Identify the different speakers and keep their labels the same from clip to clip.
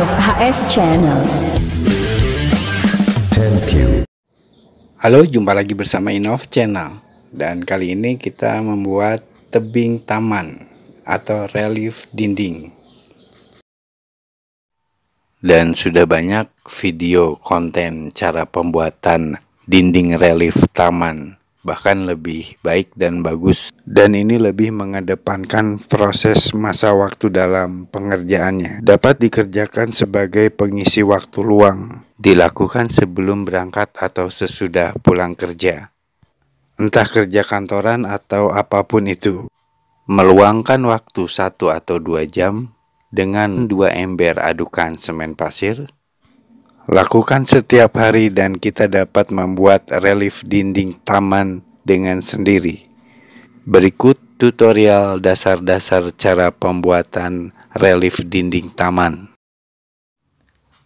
Speaker 1: of HS Channel. Thank you. Halo, jumpa lagi bersama Inov Channel. Dan kali ini kita membuat tebing taman atau relief dinding. Dan sudah banyak video konten cara pembuatan dinding relief taman, bahkan lebih baik dan bagus dan ini lebih mengedepankan proses masa waktu dalam pengerjaannya. Dapat dikerjakan sebagai pengisi waktu luang, dilakukan sebelum berangkat atau sesudah pulang kerja. Entah kerja kantoran atau apapun itu. Meluangkan waktu satu atau dua jam dengan dua ember adukan semen pasir. Lakukan setiap hari dan kita dapat membuat relief dinding taman dengan sendiri. Berikut tutorial dasar-dasar cara pembuatan relief dinding taman.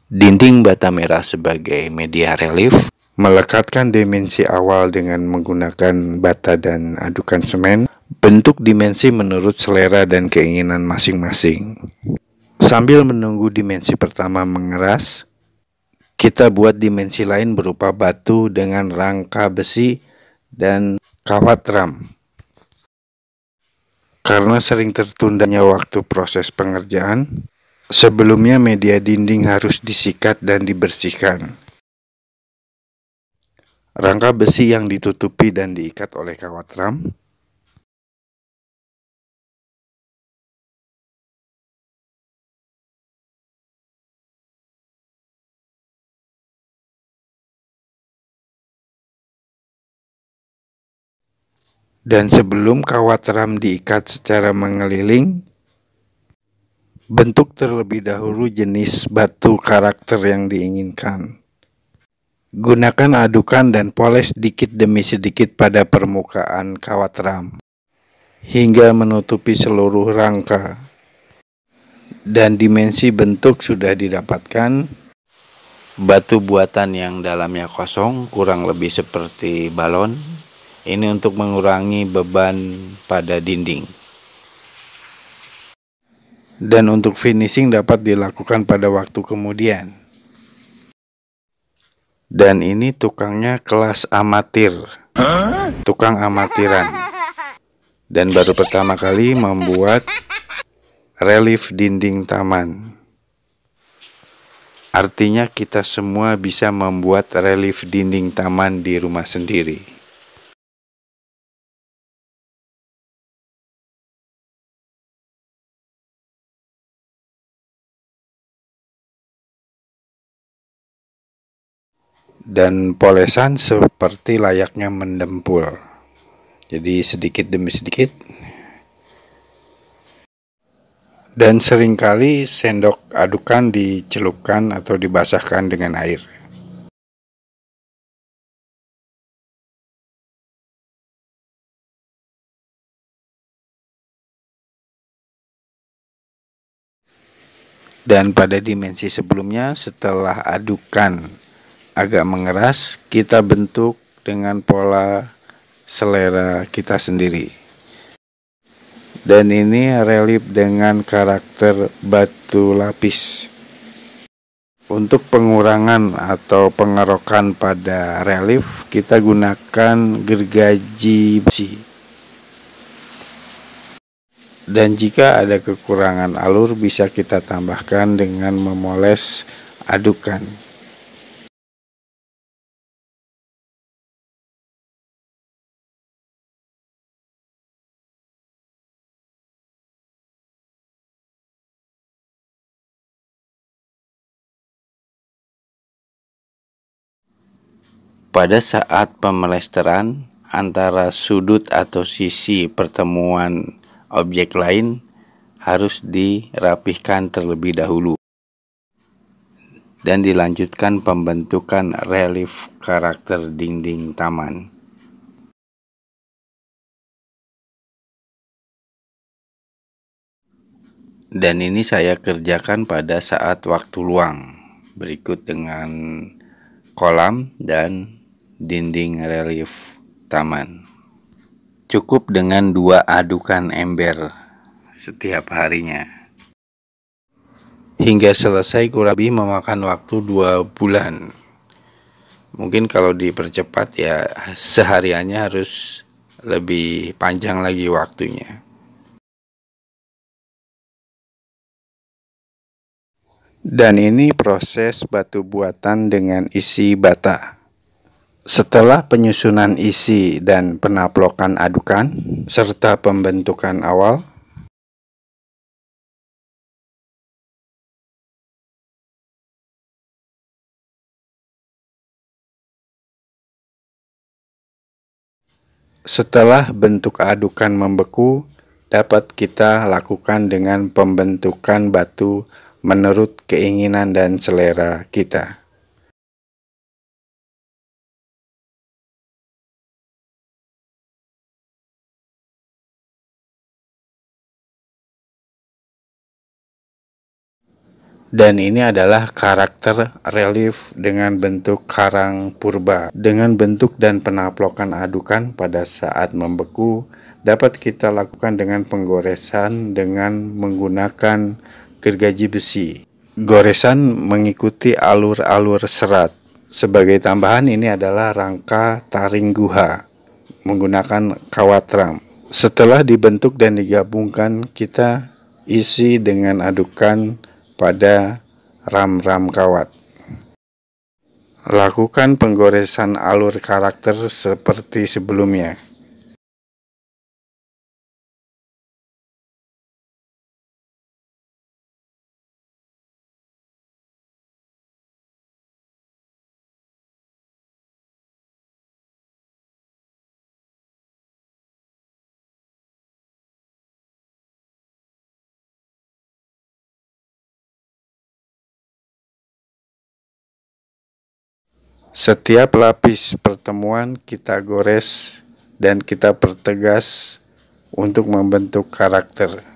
Speaker 1: Dinding bata merah sebagai media relief melekatkan dimensi awal dengan menggunakan bata dan adukan semen, bentuk dimensi menurut selera dan keinginan masing-masing. Sambil menunggu dimensi pertama mengeras, kita buat dimensi lain berupa batu dengan rangka besi dan kawat ram. Karena sering tertundanya waktu proses pengerjaan, sebelumnya media dinding harus disikat dan dibersihkan. Rangka besi yang ditutupi dan diikat oleh kawat ram Dan sebelum kawat ram diikat secara mengeliling, bentuk terlebih dahulu jenis batu karakter yang diinginkan. Gunakan adukan dan poles sedikit demi sedikit pada permukaan kawat ram hingga menutupi seluruh rangka. Dan dimensi bentuk sudah didapatkan. Batu buatan yang dalamnya kosong kurang lebih seperti balon ini untuk mengurangi beban pada dinding dan untuk finishing dapat dilakukan pada waktu kemudian dan ini tukangnya kelas amatir tukang amatiran dan baru pertama kali membuat relief dinding taman Artinya kita semua bisa membuat relief dinding taman di rumah sendiri. dan polesan seperti layaknya mendempul. Jadi sedikit demi sedikit. Dan seringkali sendok adukan dicelupkan atau dibasahkan dengan air. dan pada dimensi sebelumnya setelah adukan agak mengeras, kita bentuk dengan pola selera kita sendiri. Dan ini relief dengan karakter batu lapis. Untuk pengurangan atau pengerokan pada relief, kita gunakan gergaji besi. Dan jika ada kekurangan alur, bisa kita tambahkan dengan memoles adukan. Pada saat pemelesteran antara sudut atau sisi pertemuan objek lain harus dirapihkan terlebih dahulu dan dilanjutkan pembentukan relief karakter dinding taman. Dan ini saya kerjakan pada saat waktu luang. Berikut dengan kolam dan dinding relief taman. Cukup dengan dua adukan ember setiap harinya. Hingga selesai kurang lebih memakan waktu dua bulan. Mungkin kalau dipercepat ya sehariannya harus lebih panjang lagi waktunya. Dan ini proses batu buatan dengan isi bata. Setelah penyusunan isi dan penaplokan adukan serta pembentukan awal,
Speaker 2: Setelah
Speaker 1: bentuk adukan membeku, dapat kita lakukan dengan pembentukan batu menurut keinginan dan selera kita. dan ini adalah karakter relief dengan bentuk karang purba dengan bentuk dan penaplokan adukan pada saat membeku dapat kita lakukan dengan penggoresan dengan menggunakan gergaji besi goresan mengikuti alur-alur serat sebagai tambahan ini adalah rangka taring guha menggunakan kawat ram setelah dibentuk dan digabungkan kita isi dengan adukan pada ram-ram kawat. Lakukan penggoresan alur karakter seperti sebelumnya. Setiap lapis pertemuan kita gores dan kita pertegas untuk membentuk karakter.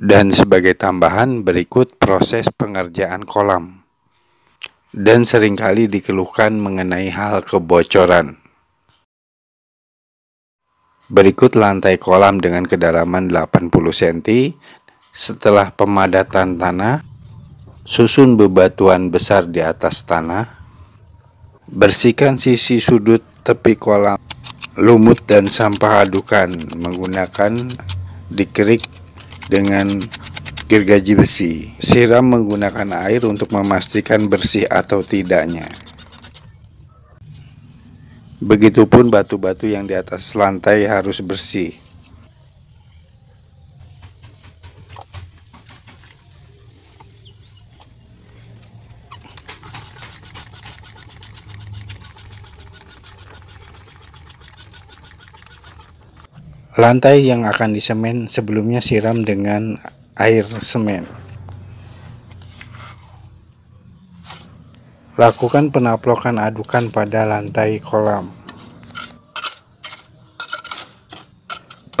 Speaker 1: Dan sebagai tambahan berikut proses pengerjaan kolam. Dan seringkali dikeluhkan mengenai hal kebocoran. Berikut lantai kolam dengan kedalaman 80 cm. Setelah pemadatan tanah, susun bebatuan besar di atas tanah. Bersihkan sisi sudut tepi kolam, lumut dan sampah adukan menggunakan dikerik dengan gergaji besi. Siram menggunakan air untuk memastikan bersih atau tidaknya. Begitupun batu-batu yang di atas lantai harus bersih. Lantai yang akan disemen sebelumnya siram dengan air semen. Lakukan penaplokan adukan pada lantai kolam.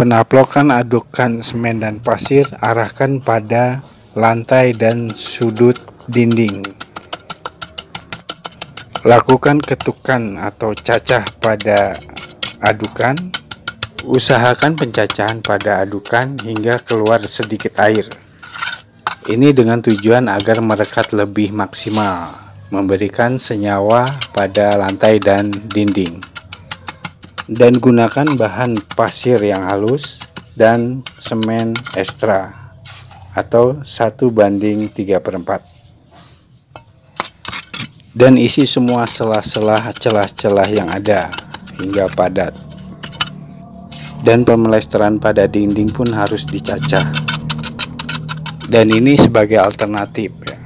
Speaker 1: Penaplokan adukan semen dan pasir arahkan pada lantai dan sudut dinding. Lakukan ketukan atau cacah pada adukan Usahakan pencacahan pada adukan hingga keluar sedikit air. Ini dengan tujuan agar merekat lebih maksimal, memberikan senyawa pada lantai dan dinding. Dan gunakan bahan pasir yang halus dan semen ekstra atau 1 banding 3 per 4 dan isi semua selah-selah celah-celah yang ada hingga padat dan pemelesteran pada dinding pun harus dicacah. Dan ini sebagai alternatif ya.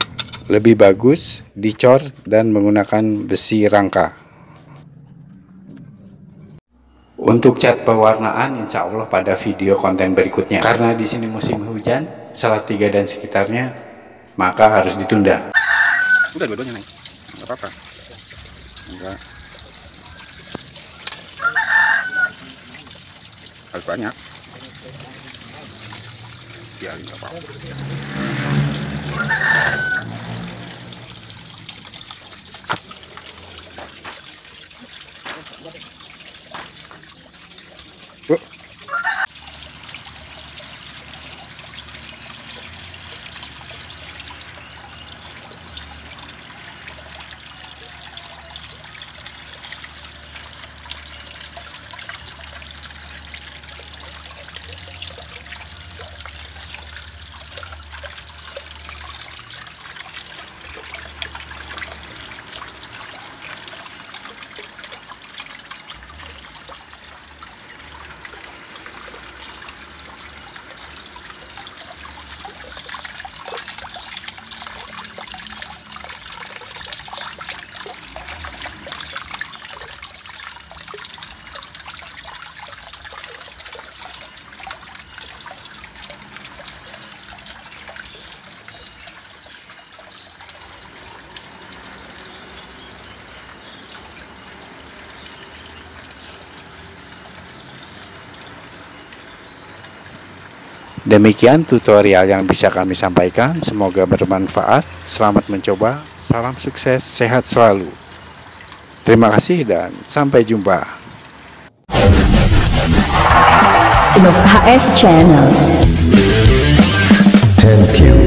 Speaker 1: Lebih bagus dicor dan menggunakan besi rangka. Untuk cat pewarnaan insya Allah pada video konten berikutnya. Karena di sini musim hujan, Tiga dan sekitarnya, maka harus ditunda. Udah dua-duanya naik, nggak apa-apa. Enggak. harus banyak biarin apa-apa Demikian tutorial yang bisa kami sampaikan. Semoga bermanfaat. Selamat mencoba. Salam sukses, sehat selalu. Terima kasih dan sampai jumpa. HS Channel.
Speaker 2: Thank you.